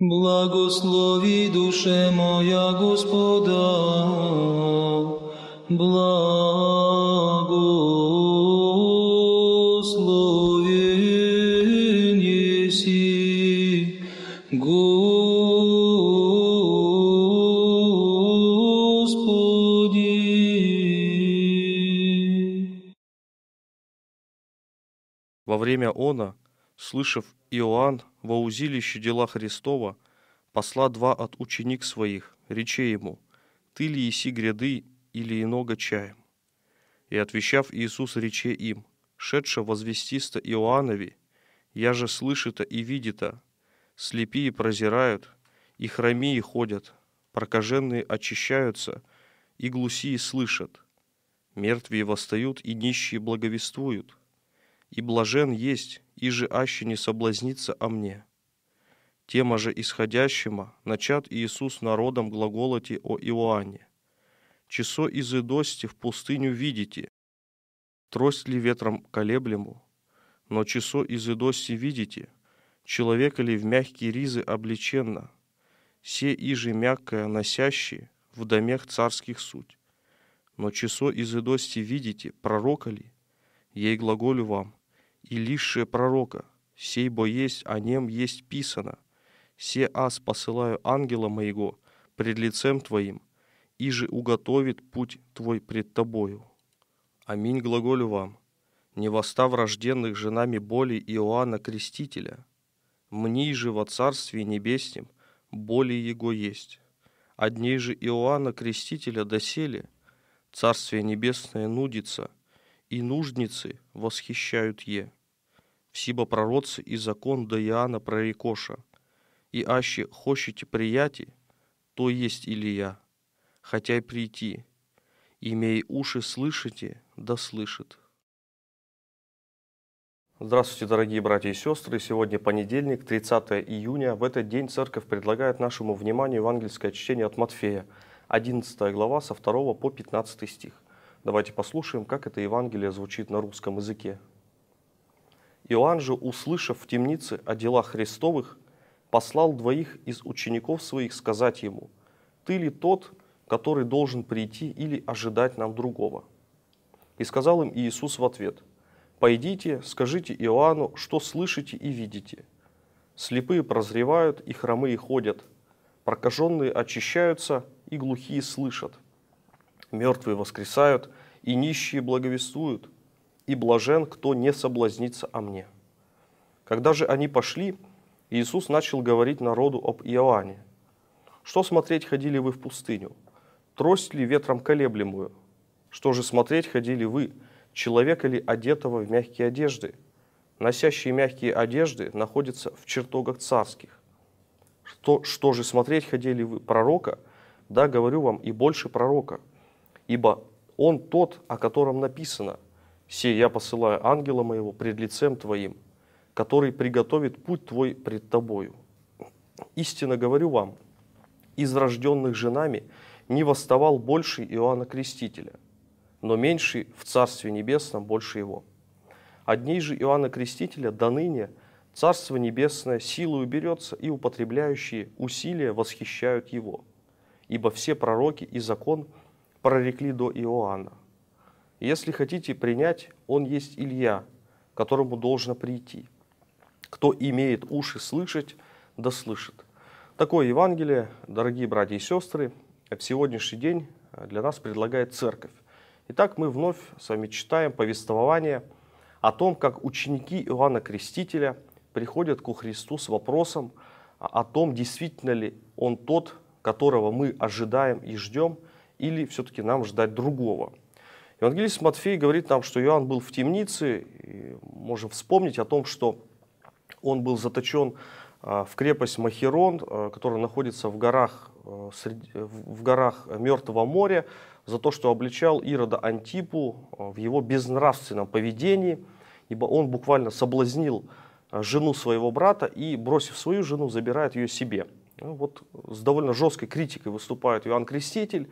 Благослови душе моя Господа, благослови неси, Господи. Во время она Слышав Иоанн во узилище дела Христова, посла два от ученик своих, рече ему, «Ты ли еси гряды или иного чаем?» И отвечав Иисус рече им, «Шедше возвестиста Иоаннови, я же слышито и видито, слепие прозирают, и хромии ходят, прокаженные очищаются, и глусие слышат, мертвые восстают, и нищие благовествуют, и блажен есть, и же аще не соблазнится о мне». Тема же исходящема начат Иисус народом глаголоти о Иоанне. «Часо из идости в пустыню видите, трость ли ветром колеблему, но часо из идости видите, человека ли в мягкие ризы облеченно, все иже мягкое носящие в домех царских суть. Но часо из идости видите, пророка ли, ей глаголю вам, и лишь пророка. Сей бо есть, о а нем есть писано. Се ас посылаю ангела моего пред лицем твоим, и же уготовит путь твой пред тобою. Аминь глаголю вам, не восстав рожденных женами боли Иоанна Крестителя, мне же во Царстве Небесном боли Его есть. Одни же Иоанна Крестителя доселе Царствие Небесное нудится – и нужницы восхищают е. Всибо пророцы и закон до Иоанна прорекоша, и аще хочете прияти, то есть Илия, хотя и прийти, имей уши слышите, да слышит. Здравствуйте, дорогие братья и сестры! Сегодня понедельник, 30 июня. В этот день Церковь предлагает нашему вниманию евангельское чтение от Матфея, 11 глава, со 2 по 15 стих. Давайте послушаем, как это Евангелие звучит на русском языке. Иоанн же, услышав в темнице о делах Христовых, послал двоих из учеников своих сказать ему, «Ты ли тот, который должен прийти или ожидать нам другого?» И сказал им Иисус в ответ, «Пойдите, скажите Иоанну, что слышите и видите. Слепые прозревают, и хромые ходят, прокаженные очищаются, и глухие слышат» мертвые воскресают, и нищие благовествуют, и блажен, кто не соблазнится о мне». Когда же они пошли, Иисус начал говорить народу об Иоанне. «Что смотреть ходили вы в пустыню? Трость ли ветром колеблемую? Что же смотреть ходили вы, человека ли одетого в мягкие одежды? Носящие мягкие одежды находятся в чертогах царских. Что, что же смотреть ходили вы пророка? Да, говорю вам, и больше пророка ибо он тот, о котором написано, «Се я посылаю ангела моего пред лицем твоим, который приготовит путь твой пред тобою». Истинно говорю вам, из рожденных женами не восставал больше Иоанна Крестителя, но меньший в Царстве Небесном больше его. Одни же Иоанна Крестителя до ныне Царство Небесное силою берется, и употребляющие усилия восхищают его. Ибо все пророки и закон – прорекли до Иоанна. Если хотите принять, он есть Илья, которому должно прийти. Кто имеет уши слышать, да слышит. Такое Евангелие, дорогие братья и сестры, в сегодняшний день для нас предлагает церковь. Итак, мы вновь с вами читаем повествование о том, как ученики Иоанна Крестителя приходят ко Христу с вопросом о том, действительно ли Он тот, которого мы ожидаем и ждем – или все-таки нам ждать другого. Евангелист Матфей говорит нам, что Иоанн был в темнице, и можем вспомнить о том, что он был заточен а, в крепость Махерон, а, которая находится в горах, а, в горах Мертвого моря, за то, что обличал Ирода Антипу в его безнравственном поведении, ибо он буквально соблазнил жену своего брата и, бросив свою жену, забирает ее себе. Ну вот с довольно жесткой критикой выступает Иоанн Креститель,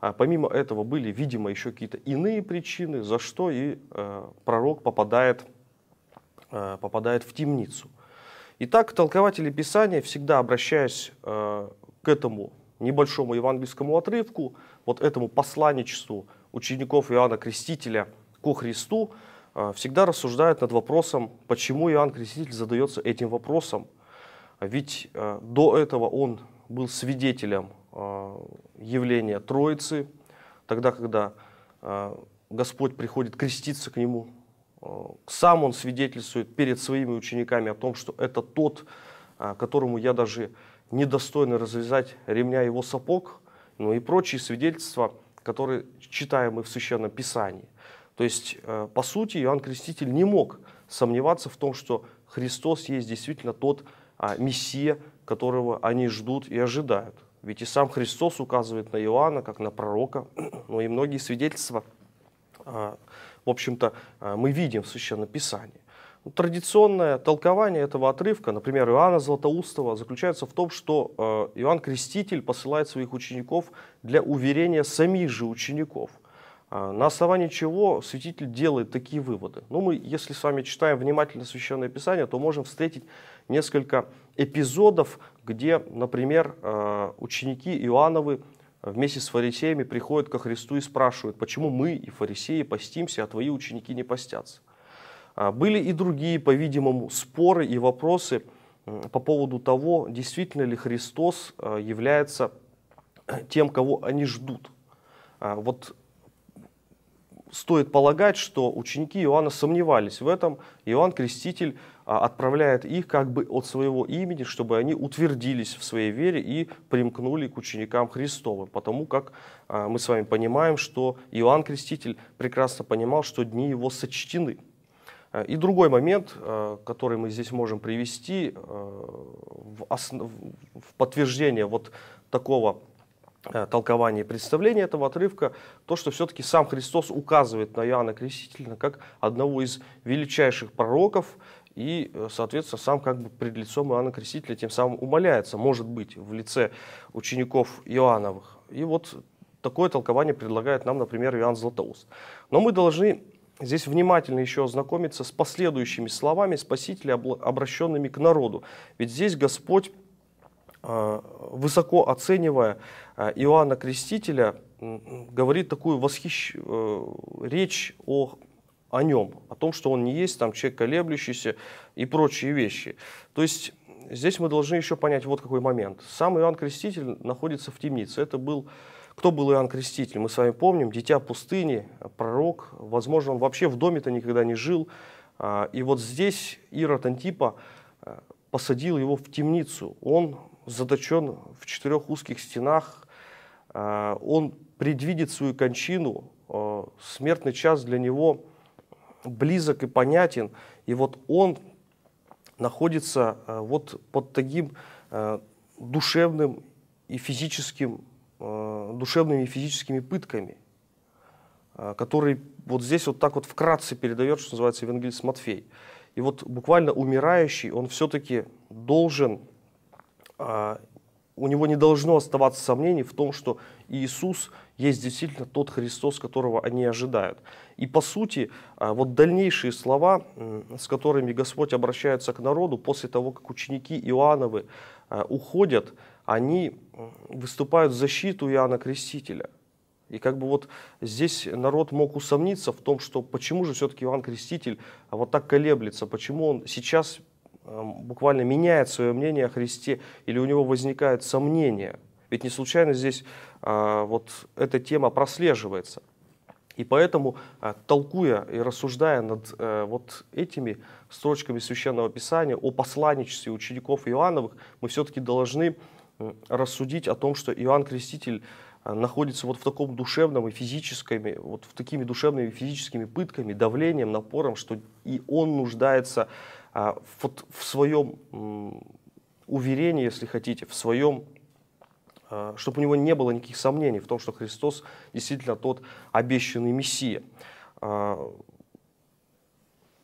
а помимо этого были, видимо, еще какие-то иные причины, за что и э, пророк попадает, э, попадает в темницу. Итак, толкователи Писания, всегда обращаясь э, к этому небольшому евангельскому отрывку, вот этому посланничеству учеников Иоанна Крестителя ко Христу, э, всегда рассуждают над вопросом, почему Иоанн Креститель задается этим вопросом. Ведь э, до этого он был свидетелем Э, явление Троицы, тогда, когда э, Господь приходит креститься к нему. Э, сам он свидетельствует перед своими учениками о том, что это тот, которому я даже недостойно развязать ремня его сапог, ну и прочие свидетельства, которые читаем мы в Священном Писании. То есть, по сути, Иоанн Креститель не мог сомневаться в том, что Христос есть действительно тот а, Мессия, которого они ждут и ожидают. Ведь и сам Христос указывает на Иоанна, как на пророка, но ну и многие свидетельства, а, в общем-то, а, мы видим в Священном Писании. Ну, традиционное толкование этого отрывка, например, Иоанна Златоустого, заключается в том, что а, Иоанн Креститель посылает своих учеников для уверения самих же учеников – на основании чего святитель делает такие выводы? Ну, мы, если с вами читаем внимательно Священное Писание, то можем встретить несколько эпизодов где, например, э, ученики Иоанновы вместе с фарисеями приходят ко Христу и спрашивают, почему мы и фарисеи постимся, а твои ученики не постятся. А, были и другие, по-видимому, споры и вопросы по поводу того, действительно ли Христос э, является э, тем, кого они ждут. А, вот стоит полагать, что ученики Иоанна сомневались в этом. Иоанн Креститель а, отправляет их как бы от своего имени, чтобы они утвердились в своей вере и примкнули к ученикам Христовым. Потому как а, мы с вами понимаем, что Иоанн Креститель прекрасно понимал, что дни его сочтены. А, и другой момент, который мы здесь можем привести в, в подтверждение вот такого Э, толкование и представление этого отрывка, то, что все-таки сам Христос указывает на Иоанна Крестителя как одного из величайших пророков, и, э, соответственно, сам как бы пред лицом Иоанна Крестителя тем самым умоляется, может быть, в лице учеников Иоанновых. И вот такое толкование предлагает нам, например, Иоанн Златоуст. Но мы должны здесь внимательно еще ознакомиться с последующими словами Спасителя, обращенными к народу. Ведь здесь Господь Э, высоко оценивая э, Иоанна Крестителя, говорит такую восхищ... Э, речь о о нем, о том, что он не есть там человек колеблющийся и прочие вещи. То есть здесь мы должны еще понять вот какой момент. Сам Иоанн Креститель находится в темнице. Это был кто был Иоанн Креститель? Мы с вами помним, дитя пустыни, пророк. Возможно, он вообще в доме-то никогда не жил. А, и вот здесь Ирод Антипа посадил его в темницу. Он заточен в четырех узких стенах, э, он предвидит свою кончину, э, смертный час для него близок и понятен, и вот он находится э, вот под таким душевным и физическим, душевными и физическими пытками, который вот здесь вот так вот вкратце передает, что называется, Евангелист Матфей. И вот буквально умирающий, он все-таки должен а, у него не должно оставаться сомнений в том, что Иисус есть действительно тот Христос, которого они ожидают. И по сути, а, вот дальнейшие слова, с которыми Господь обращается к народу после того, как ученики Иоанновы а, уходят, они выступают в защиту Иоанна Крестителя. И как бы вот здесь народ мог усомниться в том, что почему же все-таки Иоанн Креститель вот так колеблется, почему он сейчас Эм, буквально меняет свое мнение о Христе, или у него возникают сомнения. Ведь не случайно здесь а, вот эта тема прослеживается. И поэтому, а, толкуя и рассуждая над э, вот этими строчками Священного Писания о посланничестве учеников Иоанновых, мы все-таки должны рассудить о том, что Иоанн Креститель э, находится вот в таком душевном и физическом, вот в такими душевными и физическими пытками, давлением, напором, что и он нуждается а вот в своем уверении, если хотите, в своем а, чтобы у него не было никаких сомнений в том, что Христос действительно тот обещанный Мессия. А,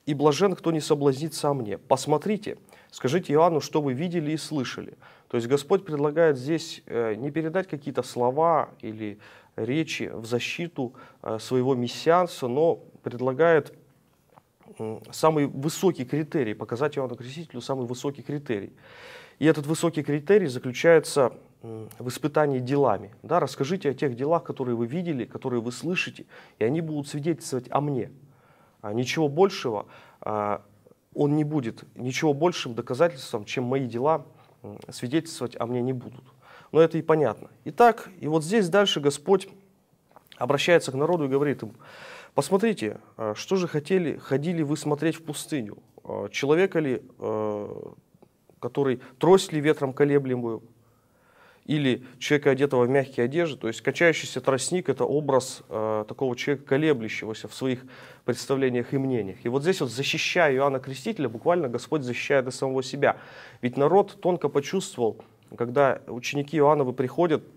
«И блажен, кто не соблазнится о мне. Посмотрите, скажите Иоанну, что вы видели и слышали». То есть Господь предлагает здесь э, не передать какие-то слова или речи в защиту э, своего мессианства, но предлагает самый высокий критерий, показать Иоанну Крестителю самый высокий критерий. И этот высокий критерий заключается в испытании делами. Да, расскажите о тех делах, которые вы видели, которые вы слышите, и они будут свидетельствовать о мне. А ничего большего а, он не будет, ничего большим доказательством, чем мои дела, свидетельствовать о мне не будут. Но это и понятно. Итак, и вот здесь дальше Господь обращается к народу и говорит им, Посмотрите, а, что же хотели, ходили вы смотреть в пустыню? А, человека ли, а, который трость ли ветром колеблемую, или человека, одетого в мягкие одежды. То есть качающийся тростник – это образ такого человека, колеблющегося в своих представлениях и мнениях. И вот здесь вот, защищая Иоанна Крестителя, буквально Господь защищает и самого себя. Ведь народ тонко почувствовал, когда ученики Иоанновы приходят –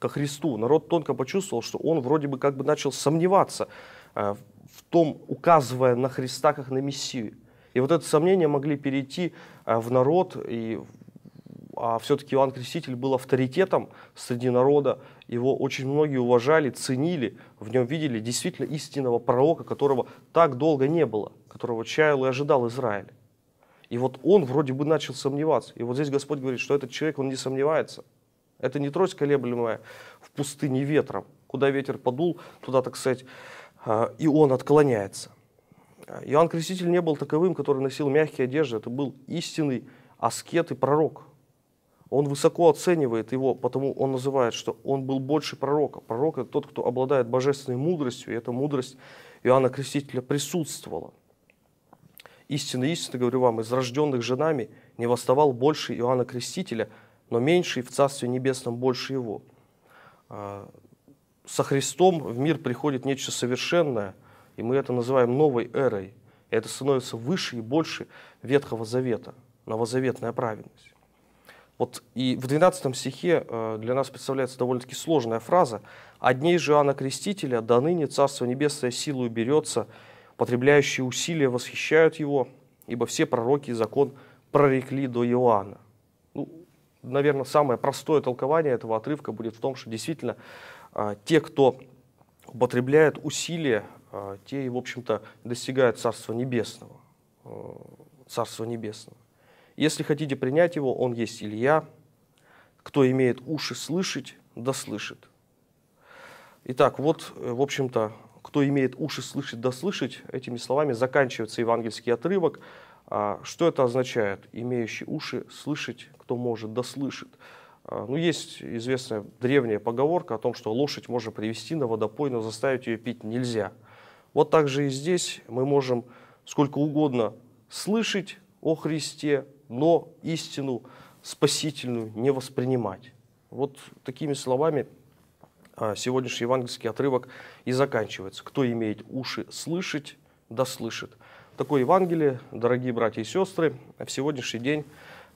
ко Христу. Народ тонко почувствовал, что он вроде бы как бы начал сомневаться э, в том, указывая на Христа как на Мессию. И вот это сомнение могли перейти э, в народ, и а все-таки Иоанн Креститель был авторитетом среди народа, его очень многие уважали, ценили, в нем видели действительно истинного пророка, которого так долго не было, которого чаял и ожидал Израиль. И вот он вроде бы начал сомневаться. И вот здесь Господь говорит, что этот человек, он не сомневается – это не трость колеблемая в пустыне ветром. Куда ветер подул, туда, так сказать, а, и он отклоняется. Иоанн Креститель не был таковым, который носил мягкие одежды. Это был истинный аскет и пророк. Он высоко оценивает его, потому он называет, что он был больше пророка. Пророк – это тот, кто обладает божественной мудростью, и эта мудрость Иоанна Крестителя присутствовала. Истинно, истинно, говорю вам, из рожденных женами не восставал больше Иоанна Крестителя – но меньший в Царстве Небесном больше его. А, со Христом в мир приходит нечто совершенное, и мы это называем новой эрой. И это становится выше и больше Ветхого Завета, новозаветная праведность. Вот и в 12 стихе э, для нас представляется довольно-таки сложная фраза. одни же Иоанна Крестителя до ныне Царство Небесное силу берется, потребляющие усилия восхищают его, ибо все пророки и закон прорекли до Иоанна» наверное, самое простое толкование этого отрывка будет в том, что действительно а, те, кто употребляет усилия, а, те, и в общем-то, достигают Царства Небесного. Э, Царства Небесного. Если хотите принять его, он есть Илья. Кто имеет уши слышать, да слышит. Итак, вот, э, в общем-то, кто имеет уши слышать, да слышать, этими словами заканчивается евангельский отрывок. А что это означает? Имеющий уши слышать, кто может, да слышит. А, ну, есть известная древняя поговорка о том, что лошадь можно привести на водопой, но заставить ее пить нельзя. Вот так же и здесь мы можем сколько угодно слышать о Христе, но истину спасительную не воспринимать. Вот такими словами а, сегодняшний евангельский отрывок и заканчивается. Кто имеет уши слышать, да слышит такое Евангелие, дорогие братья и сестры, а в сегодняшний день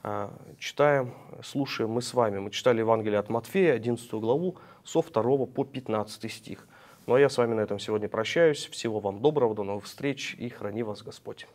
а, читаем, слушаем мы с вами. Мы читали Евангелие от Матфея, 11 главу, со 2 по 15 стих. Ну а я с вами на этом сегодня прощаюсь. Всего вам доброго, до новых встреч и храни вас Господь.